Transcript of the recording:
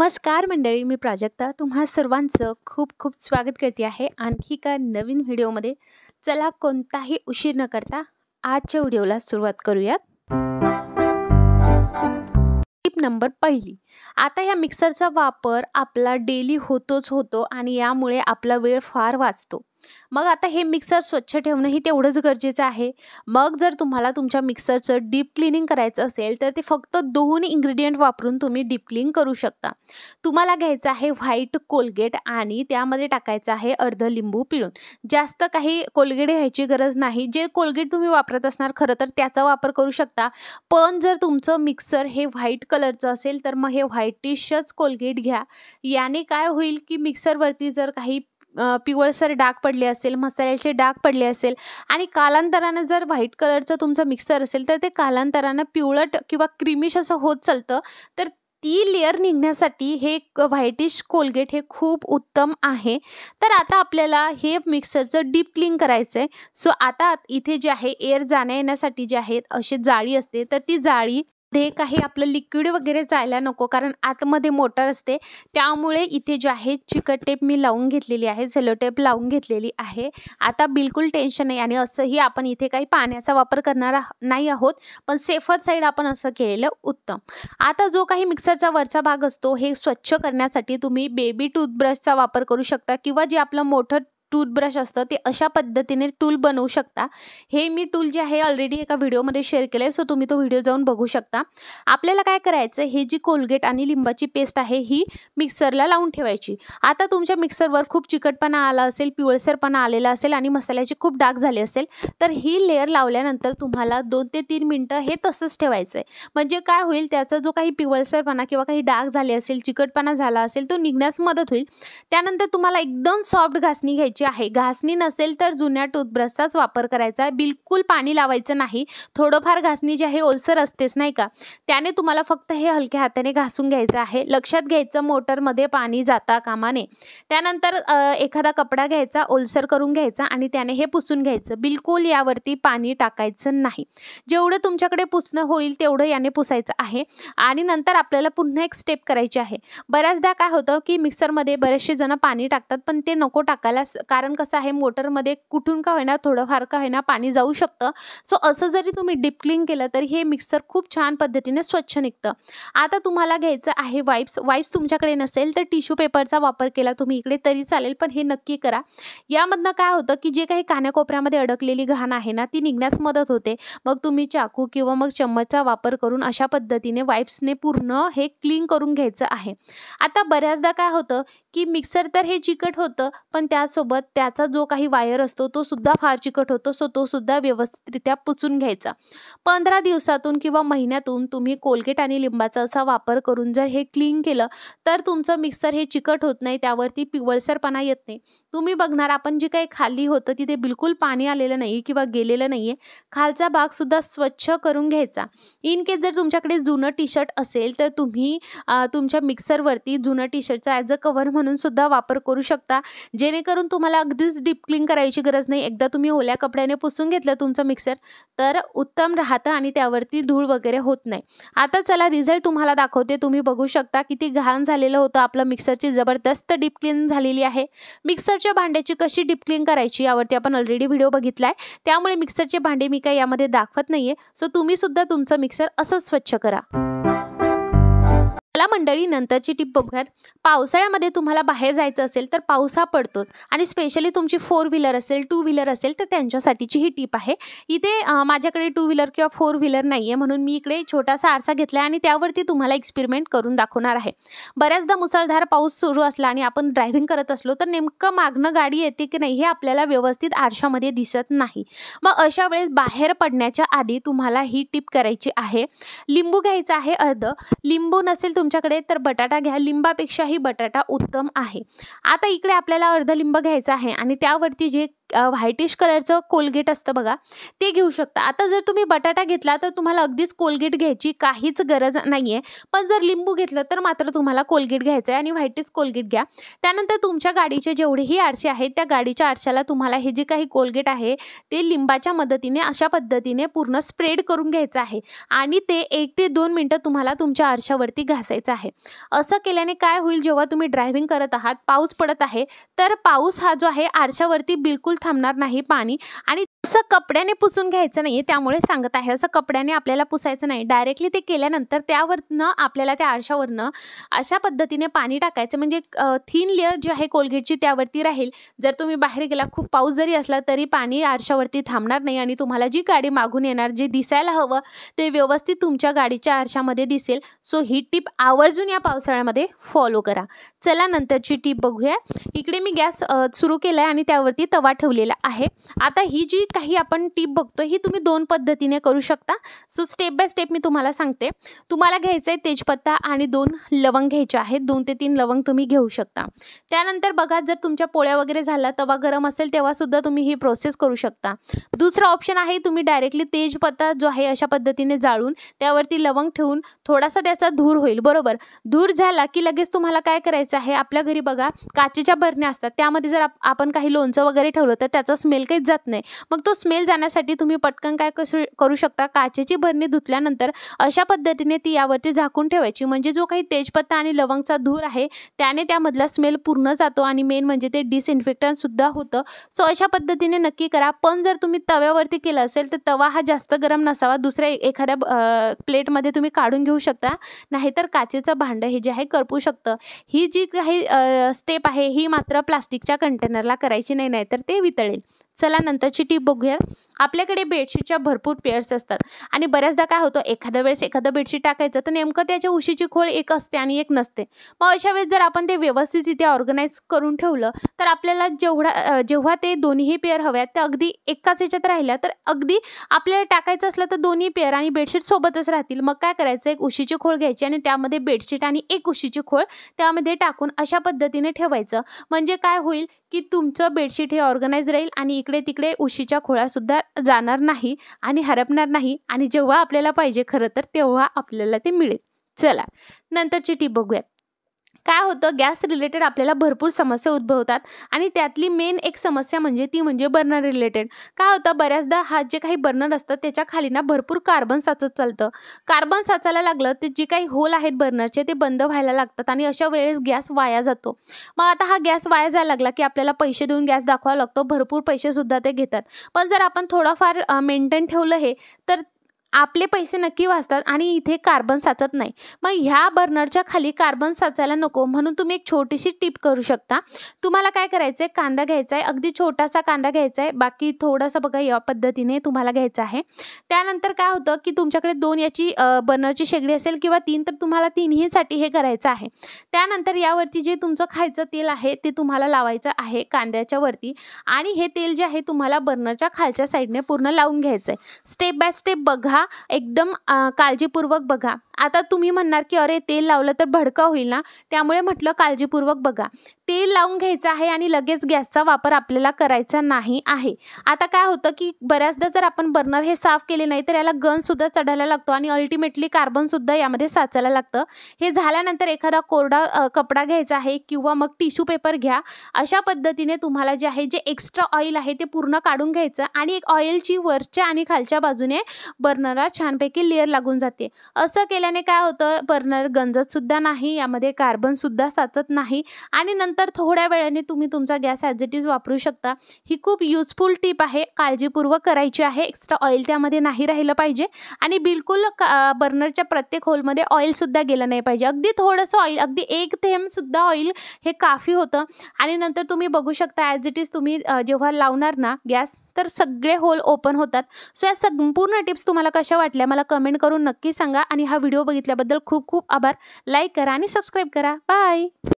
नमस्कार मंडळी मी प्राजक्ता तुम्हा सर्वांचं खूप खूप स्वागत करते आहे आणखी का नवीन व्हिडिओमध्ये चला कोणताही उशीर न करता आजच्या व्हिडिओला सुरुवात करूयात टीप नंबर पहिली आता ह्या मिक्सरचा वापर आपला डेली होतोच होतो आणि यामुळे आपला वेळ फार वाचतो मग आता हे मिक्सर स्वच्छ ठेवणं हे तेवढंच गरजेचं आहे मग जर तुम्हाला तुमच्या मिक्सरचं डीप क्लिनिंग करायचं असेल तर ते फक्त दोन इन्ग्रेडियंट वापरून तुम्ही डीप क्लीन करू शकता तुम्हाला घ्यायचं आहे व्हाईट कोलगेट आणि त्यामध्ये टाकायचं आहे अर्ध लिंबू पिळून जास्त काही कोलगेट घ्यायची गरज नाही जे कोलगेट तुम्ही वापरत असणार खरं तर त्याचा वापर करू शकता पण जर तुमचं मिक्सर हे व्हाईट कलरचं असेल तर मग हे व्हाईटिशच कोलगेट घ्या याने काय होईल की मिक्सरवरती जर काही पिवळसर डाग पडले असेल मसाल्याचे डाग पडले असेल आणि कालांतरानं जर व्हाईट कलरचं तुमचं मिक्सर असेल तर ते कालांतरानं पिवळट किंवा क्रिमिश असं होत चालतं तर ती लेअर निघण्यासाठी हे व्हायटिश कोलगेट हे खूप उत्तम आहे तर आता आपल्याला हे मिक्सरचं डीप क्लीन करायचं आहे सो आता इथे जे आहे एअर जाण्या येण्यासाठी जे आहेत अशी जाळी असते तर ती जाळी ते काही आपलं लिक्विड वगैरे जायला नको कारण आतमध्ये मोटर असते त्यामुळे इथे जे आहे चिकट टेप मी लावून घेतलेली आहे झेलो टेप लावून घेतलेली आहे आता बिलकुल टेन्शन नाही आणि असंही आपण इथे काही पाण्याचा वापर करणार नाही आहोत पण सेफर साईड आपण असं केलेलं उत्तम आता जो काही मिक्सरचा वरचा भाग असतो हे स्वच्छ करण्यासाठी तुम्ही बेबी टूथब्रशचा वापर करू शकता किंवा जे आपलं मोठं टूथब्रश असतं ते अशा पद्धतीने टूल बनवू शकता हे मी टूल जे आहे ऑलरेडी एका व्हिडिओमध्ये शेअर केलं आहे सो तुम्ही तो व्हिडिओ जाऊन बघू शकता आपल्याला काय करायचं हे जी कोलगेट आणि लिंबाची पेस्ट आहे ही मिक्सरला लावून ठेवायची आता तुमच्या मिक्सरवर खूप चिकटपणा आला असेल पिवळसरपणा आलेला असेल आणि मसाल्याची खूप डाग झाली असेल तर ही लेअर लावल्यानंतर तुम्हाला दोन ते तीन मिनटं हे तसंच ठेवायचं आहे म्हणजे काय होईल त्याचा जो काही पिवळसरपणा किंवा काही डाग झाले असेल चिकटपणा झाला असेल तो निघण्यास मदत होईल त्यानंतर तुम्हाला एकदम सॉफ्ट घासणी घ्यायची करायची आहे घासणी नसेल तर जुन्या टूथब्रशचाच वापर करायचा आहे बिलकुल पाणी लावायचं नाही थोडंफार घासणी जी आहे ओलसर असतेच नाही का त्याने तुम्हाला फक्त हे हलक्या हाताने घासून घ्यायचं आहे लक्षात घ्यायचं मोटरमध्ये पाणी जाता कामाने त्यानंतर एखादा कपडा घ्यायचा ओलसर करून घ्यायचा आणि त्याने हे पुसून घ्यायचं बिलकुल यावरती पाणी टाकायचं नाही जेवढं तुमच्याकडे पुसणं होईल तेवढं याने पुसायचं आहे आणि नंतर आपल्याला पुन्हा एक स्टेप करायची आहे बऱ्याचदा काय होतं की मिक्सरमध्ये बरेचसे जण पाणी टाकतात पण ते नको टाकायला कारण कसं आहे मोटरमध्ये कुठून का होईना थोडंफार का होईना पाणी जाऊ शकतं सो असं जरी तुम्ही डीप क्लीन केलं तरी हे मिक्सर खूप छान पद्धतीने स्वच्छ निघतं आता तुम्हाला घ्यायचं आहे वाईप्स वाईप्स तुमच्याकडे नसेल तर टिश्यू पेपरचा वापर केला तुम्ही इकडे तरी चालेल पण हे नक्की करा यामधनं काय होतं की जे काही कान्याकोपऱ्यामध्ये अडकलेली घाण आहे ना ती निघण्यास मदत होते मग तुम्ही चाकू किंवा मग चम्मचचा वापर करून अशा पद्धतीने वाईप्सने पूर्ण हे क्लीन करून घ्यायचं आहे आता बऱ्याचदा काय होतं की मिक्सर तर हे चिकट होतं पण त्यासोबत त्याचा जो काही वायर असतो तो सुद्धा फार चिकट होतो सो तो सुद्धा व्यवस्थितरित्या पुसून घ्यायचा पंधरा दिवसातून किंवा महिन्यातून तुम्ही कोलगेट आणि लिंबाचा असा वापर करून जर हे क्लीन केलं तर तुमचं मिक्सर हे चिकट होत नाही त्यावरती पिवळसरपणा येत नाही तुम्ही बघणार आपण जे काही खाली होतं तिथे बिलकुल पाणी आलेलं नाही किंवा गेलेलं नाही खालचा भाग सुद्धा स्वच्छ करून घ्यायचा इन केस जर तुमच्याकडे जुनं टी शर्ट असेल तर तुम्ही तुमच्या मिक्सरवरती जुनं टी शर्टचा ॲज अ कव्हर म्हणून सुद्धा वापर करू शकता जेणेकरून तुम्हाला तुम्हाला अगदीच डीप क्लीन करायची गरज नाही एकदा तुम्ही ओल्या कपड्याने पुसून घेतलं तुमचं मिक्सर तर उत्तम राहतं आणि त्यावरती धूळ वगैरे होत नाही आता चला रिझल्ट तुम्हाला दाखवते तुम्ही बघू शकता किती घाण झालेलं होतं आपलं मिक्सरची जबरदस्त डीप क्लीन झालेली आहे मिक्सरच्या भांड्याची कशी डीप क्लीन करायची यावरती आपण ऑलरेडी व्हिडिओ बघितला आहे त्यामुळे मिक्सरचे भांडे मी काही यामध्ये दाखवत नाहीये सो सो तुम्हीसुद्धा तुमचं मिक्सर असंच स्वच्छ करा आपल्या मंडळी नंतरची टिप बघूयात पावसाळ्यामध्ये तुम्हाला बाहेर जायचं असेल तर पावसा पडतोच आणि स्पेशली तुमची फोर व्हीलर असेल टू व्हीलर असेल तर त्यांच्यासाठीची ही टीप आहे इथे माझ्याकडे टू व्हीलर किंवा फोर व्हीलर नाही आहे म्हणून मी इकडे छोटासा आरसा घेतला आणि त्यावरती तुम्हाला एक्सपेरिमेंट करून दाखवणार आहे बऱ्याचदा मुसळधार पाऊस सुरू असला आणि आपण ड्रायव्हिंग करत असलो तर नेमकं मागणं गाडी येते की नाही हे आपल्याला व्यवस्थित आरशामध्ये दिसत नाही मग अशा वेळेस बाहेर पडण्याच्या आधी तुम्हाला ही टिप करायची आहे लिंबू घ्यायचा आहे अर्ध लिंबू नसेल तुम तुमच्याकडे तर बटाटा घ्या लिंबापेक्षाही बटाटा उत्तम आहे आता इकडे आपल्याला अर्ध लिंब घ्यायचं आहे आणि त्यावरती जे व्हायटिश कलरचं कोलगेट असतं बघा ते घेऊ शकता आता जर तुम्ही बटाटा घेतला तर तुम्हाला अगदीच कोलगेट घ्यायची काहीच गरज नाही आहे पण जर लिंबू घेतलं तर मात्र तुम्हाला कोलगेट घ्यायचं आहे आणि व्हायटिश कोलगेट घ्या त्यानंतर तुमच्या गाडीचे जेवढेही आरसे आहेत त्या गाडीच्या आरशाला तुम्हाला हे जे काही कोलगेट आहे ते लिंबाच्या मदतीने अशा पद्धतीने पूर्ण स्प्रेड करून घ्यायचं आहे आणि ते एक ते दोन मिनटं तुम्हाला तुमच्या आरशावरती घासायचं आहे असं केल्याने काय होईल जेव्हा तुम्ही ड्रायव्हिंग करत आहात पाऊस पडत आहे तर पाऊस हा जो आहे आरशावरती बिलकुल थांबणार नाही पाणी आणि असं कपड्याने पुसून घ्यायचं नाही त्यामुळे सांगत आहे असं कपड्याने आपल्याला पुसायचं नाही डायरेक्टली ते केल्यानंतर त्यावरनं आपल्याला त्या आरशावरनं अशा पद्धतीने पाणी टाकायचं म्हणजे थीन लेअर जी आहे कोलगेटची त्यावरती राहील जर तुम्ही बाहेर गेला खूप पाऊस जरी असला तरी पाणी आरशावरती थांबणार नाही आणि तुम्हाला जी गाडी मागून येणार जे दिसायला हवं ते व्यवस्थित तुमच्या गाडीच्या आरशामध्ये दिसेल सो ही टीप आवर्जून या पावसाळ्यामध्ये फॉलो करा चला नंतरची टीप बघूया इकडे मी गॅस सुरू केला आणि त्यावरती तवा ठेवला ठेवलेला आहे आता ही जी काही आपण टीप बघतो ही तुम्ही दोन पद्धतीने करू शकता सो स्टेप बाय स्टेप मी तुम्हाला सांगते तुम्हाला घ्यायचं आहे तेजपत्ता आणि दोन लवंग घ्यायचे आहेत दोन ते तीन लवंग तुम्ही घेऊ शकता त्यानंतर बघा जर तुमच्या पोळ्या वगैरे झाला तवा गरम असेल तेव्हासुद्धा तुम्ही ही प्रोसेस करू शकता दुसरा ऑप्शन आहे तुम्ही डायरेक्टली तेजपत्ता जो आहे अशा पद्धतीने जाळून त्यावरती लवंग ठेवून थोडासा त्याचा धूर होईल बरोबर धूर झाला की लगेच तुम्हाला काय करायचं आहे आपल्या घरी बघा काचेच्या बरण्या असतात त्यामध्ये जर आपण काही लोणचं वगैरे ठेवलं तर त्याचा स्मेल काहीच जात नाही मग तो स्मेल जाण्यासाठी तुम्ही पटकन काय करू शकता काचेची भरणी धुतल्यानंतर अशा पद्धतीने ती यावरती झाकून ठेवायची म्हणजे जो काही तेजपत्ता आणि लवंगचा धूर आहे त्याने त्यामधला स्मेल पूर्ण जातो आणि मेन म्हणजे ते डिसइन्फेक्टनसुद्धा होतं सो अशा पद्धतीने नक्की करा पण जर तुम्ही तव्यावरती केलं असेल तर तवा हा जास्त गरम नसावा दुसऱ्या एखाद्या प्लेटमध्ये तुम्ही काढून घेऊ शकता नाहीतर काचेचं भांडं हे जे आहे करपू शकतं ही जी काही स्टेप आहे ही मात्र प्लास्टिकच्या कंटेनरला करायची नाही नाही तर ते वितळेल चला नंतरची टीप बघूया आपल्याकडे बेडशीटच्या भरपूर पेअर्स असतात आणि बऱ्याचदा काय होतं एखाद्या वेळेस एखादं बेडशीट टाकायचं तर नेमकं त्याच्या उशीची खोळ एक असते आणि एक नसते मग अशा वेळेस जर आपण ते व्यवस्थित तिथे ऑर्गनाईज करून ठेवलं तर आपल्याला जेवढा जेव्हा ते दोन्हीही पेअर हव्यात त्या अगदी एकाच याच्यात राहिल्या तर अगदी आपल्याला टाकायचं असलं तर दोन्ही पेअर आणि बेडशीट सोबतच राहतील मग काय करायचं एक उशीची खोळ घ्यायची आणि त्यामध्ये बेडशीट आणि एक उशीची खोळ त्यामध्ये टाकून अशा पद्धतीने ठेवायचं म्हणजे काय होईल की तुमचं बेडशीट हे ऑर्गनाईज राहील आणि इकडे तिकडे उशीच्या सुद्धा जाणार नाही आणि हरपणार नाही आणि जेव्हा आपल्याला पाहिजे खरं तर तेव्हा आपल्याला ते मिळेल चला नंतर टीप बघूया काय होतं गॅस रिलेटेड आपल्याला भरपूर समस्या उद्भवतात आणि त्यातली मेन एक समस्या म्हणजे ती म्हणजे बर्नर रिलेटेड काय होतं बऱ्याचदा हा जे काही बर्नर असतं त्याच्या खाली ना भरपूर कार्बन साचत चालतं कार्बन साचायला लागलं ते जे काही होल आहेत बर्नरचे ते बंद व्हायला लागतात आणि अशा वेळेस गॅस वाया जातो मग आता हा गॅस वाया जायला लागला की आपल्याला पैसे देऊन गॅस दाखवावा लागतो भरपूर पैसेसुद्धा ते घेतात पण जर आपण थोडंफार मेंटेन ठेवलं हे तर आपले पैसे नक्की वाचतात आणि इथे कार्बन साचत नाही मग ह्या बर्नरच्या खाली कार्बन साचायला नको म्हणून तुम्ही एक छोटीशी टिप करू शकता तुम्हाला काय करायचं आहे कांदा घ्यायचा आहे अगदी छोटासा कांदा घ्यायचा आहे बाकी थोडासा बघा या पद्धतीने तुम्हाला घ्यायचा आहे त्यानंतर काय होतं की तुमच्याकडे दोन याची बर्नरची शेगडी असेल किंवा तीन तर तुम्हाला तिन्हीसाठी हे करायचं आहे त्यानंतर यावरती जे तुमचं खायचं तेल आहे ते तुम्हाला लावायचं आहे कांद्याच्या वरती आणि हे तेल जे आहे तुम्हाला बर्नरच्या खालच्या साईडने पूर्ण लावून घ्यायचं आहे स्टेप बाय स्टेप बघा एकदम काळजीपूर्वक बघा आता तुम्ही म्हणणार की अरे तेल लावलं तर भडका होईल ना त्यामुळे म्हटलं काळजीपूर्वक बघा तेल लावून घ्यायचं आहे आणि लगेच गॅसचा वापर आपल्याला करायचा नाही आहे आता काय होतं की बऱ्याचदा जर आपण बर्नर हे साफ केले नाही तर याला गनसुद्धा चढायला लागतो आणि अल्टिमेटली कार्बनसुद्धा यामध्ये साचायला लागतं हे झाल्यानंतर एखादा कोरडा कपडा घ्यायचा आहे किंवा मग टिश्यू पेपर घ्या अशा पद्धतीने तुम्हाला जे आहे जे एक्स्ट्रा ऑइल आहे ते पूर्ण काढून घ्यायचं आणि एक ऑइलची वरच्या आणि खालच्या बाजूने बर्नरला छानपैकी लेअर लागून जाते असं केल्या केल्याने काय होतं बर्नर गंजतसुद्धा नाही यामध्ये कार्बनसुद्धा साचत नाही आणि नंतर थोड्या वेळाने तुम्ही तुमचा गॅस ॲज इट इज वापरू शकता ही खूप युजफुल टीप आहे काळजीपूर्वक करायची आहे एक्स्ट्रा ऑइल त्यामध्ये नाही राहिलं पाहिजे आणि बिलकुल बर्नरच्या प्रत्येक होलमध्ये ऑइलसुद्धा गेलं नाही पाहिजे अगदी थोडंसं ऑइल अगदी एक थेंबसुद्धा ऑइल हे काफी होतं आणि नंतर तुम्ही बघू शकता ॲज इट इज तुम्ही जेव्हा लावणार ना गॅस तर सगळे होल ओपन होतात सो या संपूर्ण टिप्स तुम्हाला कशा वाटल्या मला कमेंट करून नक्की सांगा आणि हा व्हिडिओ बघितल्याबद्दल खूप खूप आभार लाईक करा आणि सबस्क्राईब करा बाय